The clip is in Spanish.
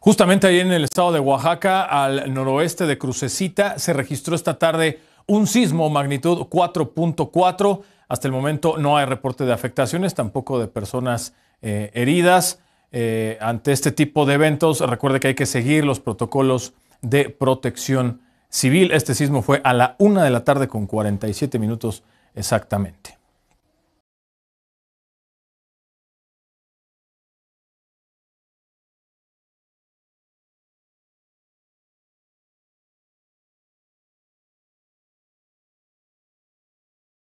Justamente ahí en el estado de Oaxaca, al noroeste de Crucecita, se registró esta tarde un sismo magnitud 4.4. Hasta el momento no hay reporte de afectaciones, tampoco de personas eh, heridas. Eh, ante este tipo de eventos, recuerde que hay que seguir los protocolos de protección civil. Este sismo fue a la una de la tarde con 47 minutos exactamente.